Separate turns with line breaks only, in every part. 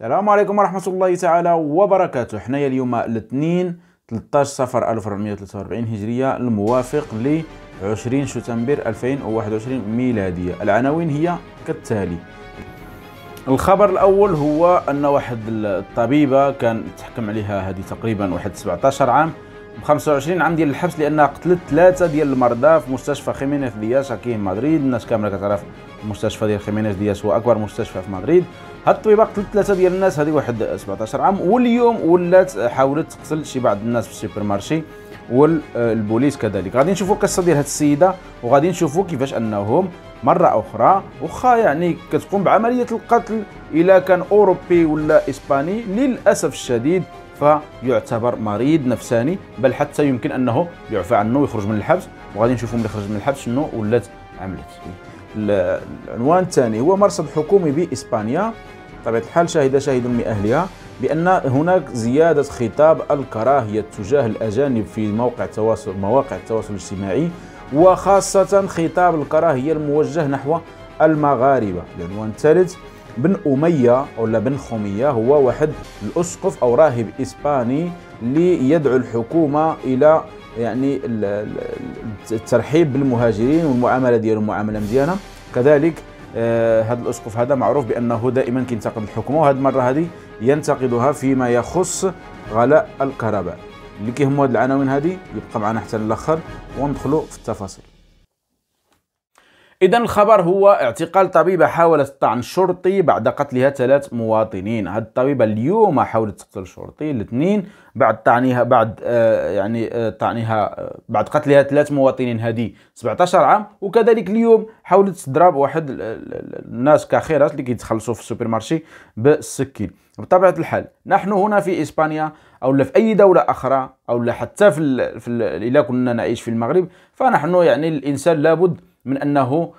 السلام عليكم ورحمة الله تعالى وبركاته حنايا اليوم الاثنين 13 صفر 1443 هجرية الموافق ل 20 شتنبر 2021 ميلادية العناوين هي كالتالي الخبر الأول هو أن واحد الطبيبة كان تحكم عليها هذه تقريبا واحد 17 عام ب 25 عام ديال الحبس لانها قتلت ثلاثه ديال المرضى في مستشفى خيمينيز دياس كي مدريد الناس كامله كتعرف المستشفى ديال خيمينيز دياس هو اكبر مستشفى في مدريد هالطبيبه قتلت ثلاثه ديال الناس هذه واحد 17 عام واليوم ولات حاولت تقتل شي بعض الناس في السوبر مارشي والبوليس كذلك غادي نشوفوا القصه ديال هذه السيده وغادي نشوفوا كيفاش انهم مره اخرى واخا يعني كتقوم بعمليه القتل الا كان اوروبي ولا اسباني للاسف الشديد فيعتبر مريض نفساني بل حتى يمكن انه يعفى عنه ويخرج من الحبس وغادي نشوفوا ملي خرج من الحبس شنو ولات عملت العنوان الثاني هو مرصد حكومي بإسبانيا طبيعة الحال شهد شاهد من أهلها بأن هناك زيادة خطاب الكراهية تجاه الأجانب في موقع التواصل مواقع التواصل الاجتماعي وخاصة خطاب الكراهية الموجه نحو المغاربة العنوان الثالث بن أمية ولا بن خمية هو واحد الأسقف أو راهب إسباني ليدعو الحكومة إلى يعني الترحيب بالمهاجرين والمعامله ديالهم معامله مزيانه كذلك آه، هذا الاسقف هذا معروف بانه دائما كينتقد الحكومه وهذه المره هذه ينتقدها فيما يخص غلاء الكهرباء اللي كيهموا هاد العناوين هذه يبقى معنا حتى الاخر وندخلوا في التفاصيل إذا الخبر هو اعتقال طبيبة حاولت طعن شرطي بعد قتلها ثلاث مواطنين هاد الطبيبة اليوم حاولت تقتل شرطي الاثنين بعد طعنها بعد آه، يعني آه، طعنها آه، بعد قتلها ثلاث مواطنين هذه 17 عام وكذلك اليوم حاولت تضرب واحد الناس كاخيرات اللي كيتخلصوا في السوبر مارشي بالسكين بطبيعة الحال نحن هنا في إسبانيا أو في أي دولة أخرى أو حتى في, في إلا كنا نعيش في المغرب فنحن يعني الإنسان لابد من أنه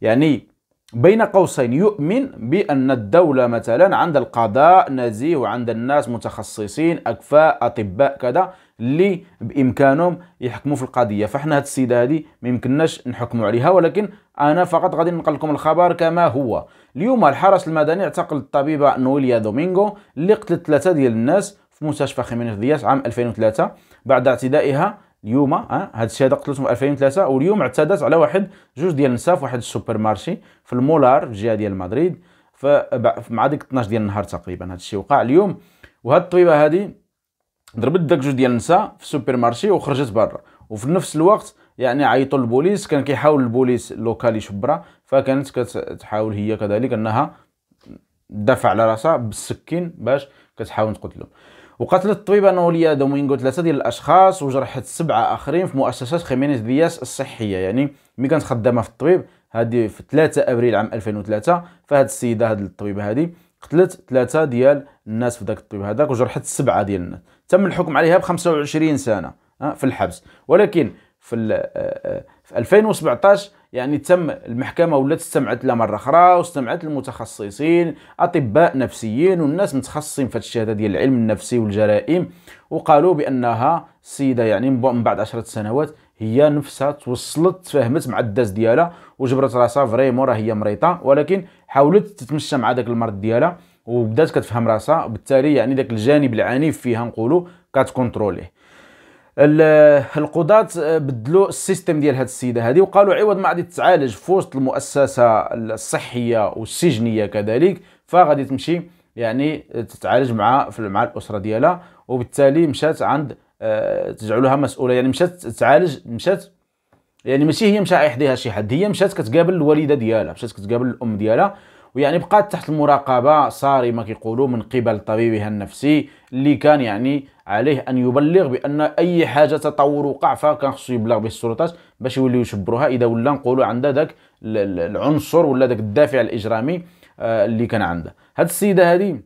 يعني بين قوسين يؤمن بأن الدولة مثلا عند القضاء نزيه وعند الناس متخصصين أكفاء أطباء كذا اللي بإمكانهم يحكموا في القضية فاحنا هاد السيدة هادي ما يمكنناش نحكموا عليها ولكن أنا فقط غادي ننقل لكم الخبر كما هو اليوم الحرس المدني اعتقل الطبيبة نويليا دومينغو اللي قتلت ثلاثة ديال الناس في مستشفى خيمينيز دياس عام 2003 بعد اعتدائها اليوم آه، ها هذا الشيء هذا قتلته 2003 واليوم اعتدت على واحد جوج ديال النساء في واحد السوبر مارشي في المولار في الجهه ديال مدريد مع ديك 12 ديال النهار تقريبا هاد الشيء وقع اليوم وهاد الطبيبه هادي ضربت داك جوج ديال النساء في السوبر مارشي وخرجت برا وفي نفس الوقت يعني عيطوا البوليس كان كيحاول البوليس اللوكالي يشبرها فكانت كتحاول هي كذلك انها دافع على راسها بالسكين باش كتحاول تقتلهم وقتلت الطبيبة نوليا دومينغو ثلاثة ديال الأشخاص وجرحت سبعة آخرين في مؤسسة خيمينيز دياس الصحية يعني ملي كانت خدامة في الطبيب هذه في 3 أبريل عام 2003 فهاد السيدة هاد الطبيبة هذه قتلت ثلاثة ديال الناس في ذاك الطبيب هذاك وجرحت سبعة ديال الناس تم الحكم عليها ب 25 سنة في الحبس ولكن في آه، آه، في 2017 يعني تم المحكمه ولات استمعت لها مره اخرى واستمعت للمتخصصين اطباء نفسيين والناس متخصصين في الشهاده ديال العلم النفسي والجرائم وقالوا بانها السيده يعني من بعد 10 سنوات هي نفسها توصلت تفاهمت مع الداس ديالها وجبرت راسها فريمون راه هي مريضه ولكن حاولت تتمشى مع داك المرض ديالها وبدات كتفهم راسها وبالتالي يعني داك الجانب العنيف فيها نقولوا كتكونتروليه القضاة بدلوا السيستم ديال هاد السيدة هذه وقالوا عوض ما غادي تتعالج في وسط المؤسسة الصحية والسجنية كذلك فغادي تمشي يعني تتعالج مع مع الأسرة ديالها وبالتالي مشات عند آه، تجعلها مسؤولة يعني مشات تعالج مشات يعني ماشي هي مشى يحديها شي حد هي مشات كتقابل الوالدة ديالها مشات كتقابل الأم ديالها ويعني بقات تحت المراقبة صارمة كيقولوا من قبل طبيبها النفسي اللي كان يعني عليه ان يبلغ بان اي حاجه تطور وقع فكان خصو يبلغ به السلطات باش يوليو يشبروها اذا ولا نقولوا عنده ذاك العنصر ولا ذاك الدافع الاجرامي آه، اللي كان عنده هاد السيده هذه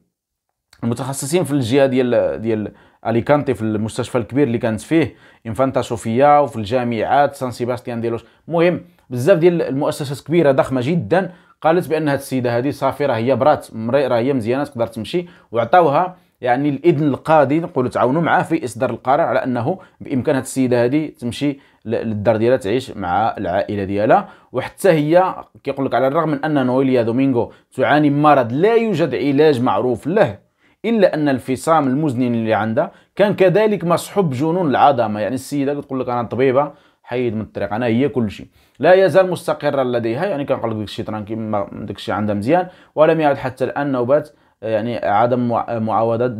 المتخصصين في الجهه ديال ديال اليكانتي في المستشفى الكبير اللي كانت فيه انفانتا صوفيا وفي الجامعات سان سيباستيان ديلوش المهم بزاف ديال المؤسسات كبيره ضخمه جدا قالت بان هاد السيده هذه صافي راه هي برات راه هي مزيانه تقدر تمشي وعطاوها يعني الاذن القاضي نقولوا تعاونوا معاه في اصدار القرار على انه بامكان هذه السيده هذه تمشي للدار ديالها تعيش مع العائله ديالها وحتى هي كيقول لك على الرغم من ان نويليا دومينغو تعاني من مرض لا يوجد علاج معروف له الا ان الفصام المزنن اللي عندها كان كذلك مصحوب بجنون العظمه يعني السيده كتقول لك انا طبيبه حيد من الطريق انا هي كل شيء لا يزال مستقرا لديها يعني كنقول لك داكشي ترانكي داكشي عندها مزيان ولم يعد حتى الان نوبات يعني عدم معاودات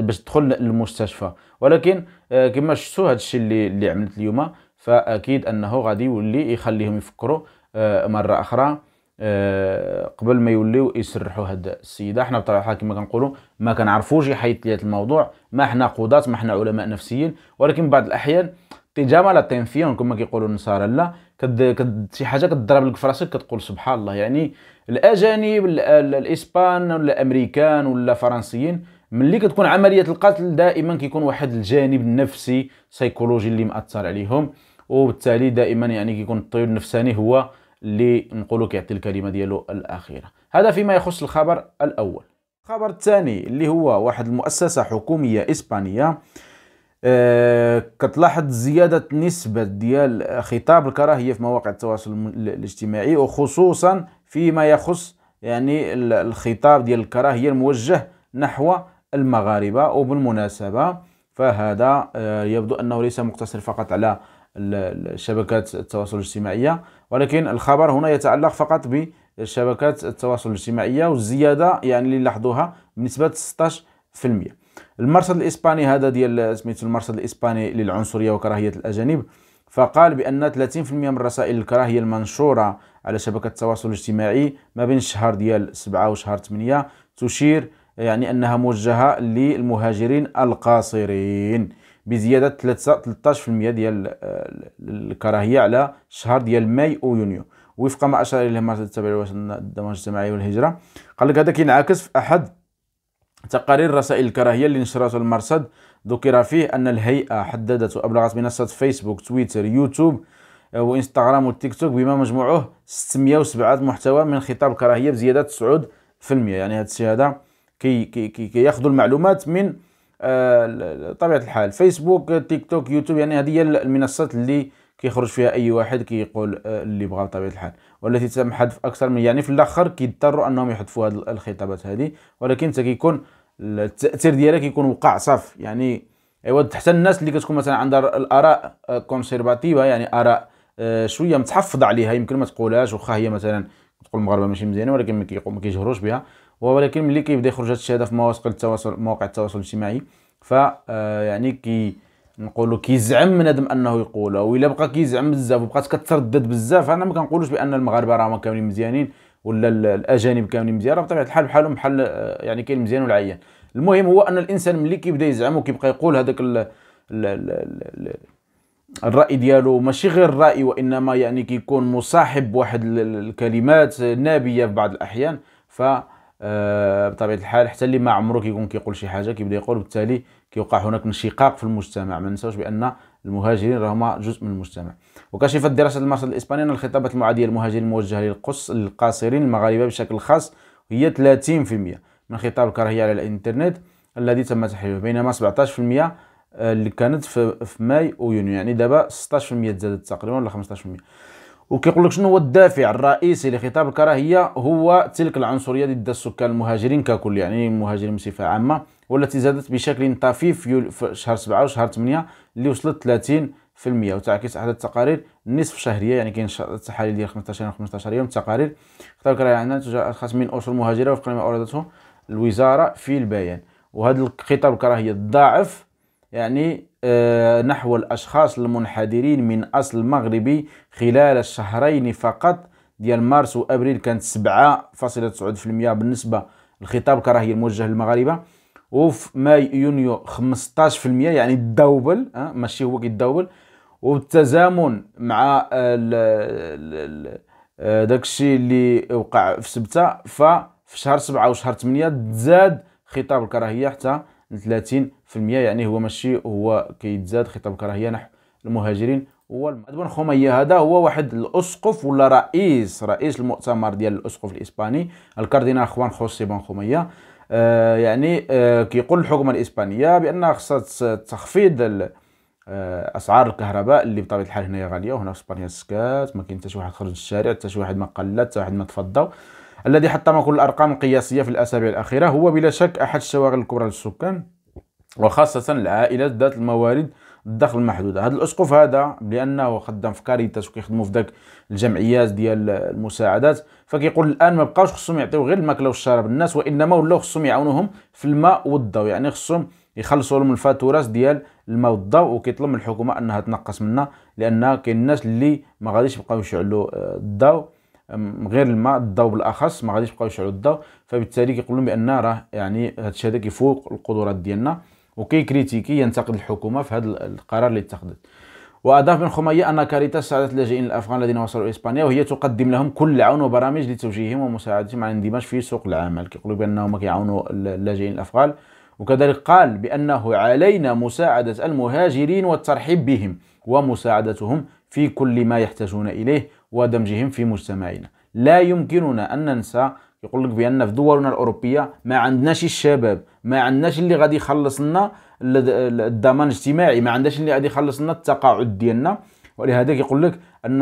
باش تدخل للمستشفى ولكن آه، كما شفتوا هذا الشيء اللي اللي عملت اليوم فاكيد انه غادي يولي يخليهم يفكروا آه، مره اخرى آه، قبل ما يوليو يسرحوا هاد السيده حنا بطبيعه كما كنقولوا ما كنعرفوش حيت ليات الموضوع ما حنا قضاة ما حنا علماء نفسيين ولكن بعض الاحيان تجامل التنفيون كما كيقولوا النصارى لا كد كد شي حاجه كتضرب لك في راسك كتقول سبحان الله يعني الاجانب الاسبان ولا الامريكان ولا الفرنسيين ملي كتكون عمليه القتل دائما كيكون واحد الجانب النفسي سيكولوجي اللي مأثر عليهم وبالتالي دائما يعني كيكون الطيور النفساني هو اللي نقولوا كيعطي الكلمه ديالو الاخيره هذا فيما يخص الخبر الاول الخبر الثاني اللي هو واحد المؤسسه حكوميه اسبانيه آه، كتلاحظ زيادة نسبة ديال خطاب الكراهية في مواقع التواصل الاجتماعي وخصوصا فيما يخص يعني الخطاب ديال الكراهية الموجه نحو المغاربة وبالمناسبة فهذا آه، يبدو أنه ليس مقتصر فقط على الشبكات التواصل الاجتماعية ولكن الخبر هنا يتعلق فقط بشبكات التواصل الاجتماعية والزيادة يعني اللي لاحظوها بنسبة 16% المرصد الاسباني هذا ديال سميتو المرصد الاسباني للعنصريه وكراهيه الاجانب فقال بان 30% من رسائل الكراهيه المنشوره على شبكه التواصل الاجتماعي ما بين الشهر ديال 7 وشهر 8 تشير يعني انها موجهه للمهاجرين القاصرين بزياده 13% ديال آه، الكراهيه على الشهر ديال ماي ويونيو وفق ما اشار اليه مرصد التابع للدمج الاجتماعي والهجره قال لك هذا كينعكس في احد تقارير رسائل الكراهية اللي نشرته المرصد ذكر فيه أن الهيئة حددت وأبلغت منصات فيسبوك تويتر يوتيوب آه، وإنستغرام والتيك توك بما مجموعه 607 محتوى من خطاب الكراهية بزيادة 9% يعني هذا الشيء هذا كي كي كي ياخذوا المعلومات من آه، طبيعة الحال فيسبوك تيك توك يوتيوب يعني هذه هي المنصات اللي كيخرج فيها اي واحد كيقول كي آه، اللي بغى بطبيعه الحال والتي تم حذف اكثر من يعني في الاخر كيضطروا انهم يحذفوا هذه الخطابات هذه ولكن حتى كيكون التاثير ديالها كيكون وقع صاف يعني ايوا حتى الناس اللي كتكون مثلا عندها الاراء كونسيرفاتيفه يعني اراء آه، شويه متحفظ عليها يمكن ما تقولهاش واخا هي مثلا تقول المغاربه ماشي مزيانه ولكن ما كيقوم ما كيجهروش بها ولكن ملي كيبدا يخرج هذا الشيء هذا في مواقع التواصل مواقع التواصل الاجتماعي ف آه، يعني كي نقولوا كيزعم بنادم انه يقولها وإلا بقى كيزعم بزاف وبقات كتردد بزاف انا ما كنقولوش بان المغاربه راهم كاملين مزيانين ولا الاجانب كاملين مزيان راه بطبيعه الحال بحالهم بحال آه، يعني كاين المزيان والعيان المهم هو ان الانسان ملي كيبدا يزعم وكيبقى يقول هذاك الراي ديالو ماشي غير الراي وانما يعني كيكون مصاحب واحد الكلمات نابيه في بعض الاحيان ف آه، بطبيعه الحال حتى اللي ما عمره كيكون كيقول شي حاجه كيبدا يقول بالتالي كيوقع هناك انشقاق في المجتمع ما ننساوش بان المهاجرين راهما جزء من المجتمع وكشفت دراسه المرصد الاسباني ان الخطابات المعاديه للمهاجرين الموجهه للقص للقاصرين المغاربه بشكل خاص هي 30% من خطاب الكراهيه على الانترنت الذي تم تحريفه بينما 17% آه، اللي كانت في, في ماي ويونيو يعني دابا 16% زادت تقريبا ولا 15% وكيقول لك شنو هو الدافع الرئيسي لخطاب الكراهيه هو تلك العنصريه ضد السكان المهاجرين ككل يعني المهاجرين بصفه عامه والتي زادت بشكل طفيف في شهر 7 وشهر 8 اللي وصلت 30% وتعكس احد التقارير نصف شهريه يعني كاين تحاليل ديال 15 يوم 15 يوم تقارير خطاب الكراهيه عندنا يعني تجاه اشخاص من اسر مهاجره وفق ما اوردته الوزاره في البيان وهذا الخطاب الكراهيه الضعف يعني آه، نحو الأشخاص المنحدرين من أصل مغربي خلال الشهرين فقط ديال مارس وأبريل كانت 7.9% بالنسبة لخطاب الكراهيه الموجه للمغاربة وفي ماي يونيو 15% يعني الدوبل أه ماشي هو كيدوبل وبالتزامن مع آه، داك الشيء اللي وقع في سبته ففي شهر 7 وشهر 8 تزاد خطاب الكراهية حتى ل 30% يعني هو ماشي هو كيتزاد خطاب كراهيه نحو المهاجرين هو المأدبن خمية هذا هو واحد الأسقف ولا رئيس رئيس المؤتمر ديال الأسقف الإسباني الكاردينال خوان خوسي بن خمية آه يعني آه كيقول الحكومة الإسبانية بأن خصها تخفيض آه، اسعار الكهرباء اللي بطبيعه الحال هنايا غاليه وهنا في اسبانيا سكات ما كاين حتى شي واحد خرج للشارع حتى شي واحد ما قلت حتى واحد ما تفضى الذي حطم كل الأرقام القياسية في الأسابيع الأخيرة هو بلا شك أحد الشواغل الكبرى للسكان وخاصة العائلات ذات الموارد الدخل المحدودة هذا الأسقف هذا لأنه خدام في كاريتاس وكيخدموا في ذاك الجمعيات ديال المساعدات فكيقول الآن ما بقاوش خصهم يعطيو غير الماكلة والشراب للناس وإنما ولاو خصهم يعاونوهم في الماء والضوء يعني خصهم يخلصوا لهم الفاتورات ديال الماء والضوء وكيطلب من الحكومة أنها تنقص منا لأن كاين الناس اللي ما غاديش يبقاو يشعلوا آه، الضوء غير الماء الضوء بالاخص ما غاديش يبقاو يشعلوا الضوء فبالتالي كيقولوا بان راه يعني هذا الشيء هذا كيفوق القدرات ديالنا وكيكريتيكي ينتقد الحكومه في هذا القرار اللي اتخذت واضاف بن خميه ان كاريتاس ساعدت اللاجئين الافغان الذين وصلوا الى اسبانيا وهي تقدم لهم كل عون وبرامج لتوجيههم ومساعدتهم على الاندماج في سوق العمل كيقولوا بانهم كيعاونوا اللاجئين الافغان وكذلك قال بأنه علينا مساعدة المهاجرين والترحيب بهم ومساعدتهم في كل ما يحتاجون إليه ودمجهم في مجتمعنا لا يمكننا أن ننسى يقول لك بان في دولنا الاوروبيه ما عندناش الشباب ما عندناش اللي غادي يخلص لنا الضمان الاجتماعي ما عندناش اللي غادي يخلص لنا التقاعد ديالنا ولهذا يقول لك ان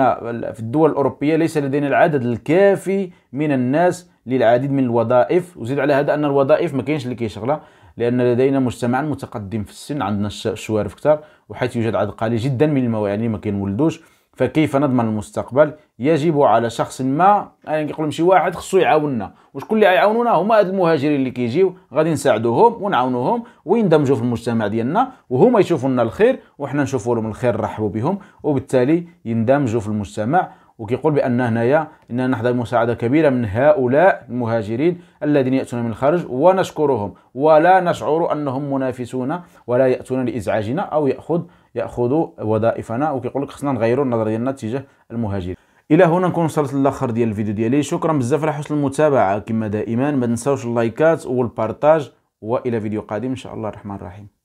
في الدول الاوروبيه ليس لدينا العدد الكافي من الناس للعديد من الوظائف وزيد على هذا ان الوظائف ما كاينش اللي كيشغلها لان لدينا مجتمع متقدم في السن عندنا الشوارف كثار وحيث يوجد عدد قليل جدا من المواعين ما كينولدوش فكيف نضمن المستقبل يجب على شخص ما يعني كيقول شي واحد خصو يعاوننا وشكون اللي يعاونونا هما هاد المهاجرين اللي كيجيو غادي نساعدوهم ونعاونوهم ويندمجوا في المجتمع ديالنا وهما يشوفوا لنا الخير وحنا نشوفوا لهم الخير نرحبوا بهم وبالتالي يندمجوا في المجتمع وكيقول بان هنايا اننا نحظى بمساعده كبيره من هؤلاء المهاجرين الذين ياتون من الخارج ونشكرهم ولا نشعر انهم منافسون ولا ياتون لازعاجنا او ياخذ ياخذوا وظائفنا وكيقول لك خصنا نغيروا النظره ديالنا تجاه المهاجرين الى هنا نكون وصلت للاخر ديال الفيديو ديالي شكرا بزاف على حسن المتابعه كما دائما ما تنساوش اللايكات والبارطاج والى فيديو قادم ان شاء الله الرحمن الرحيم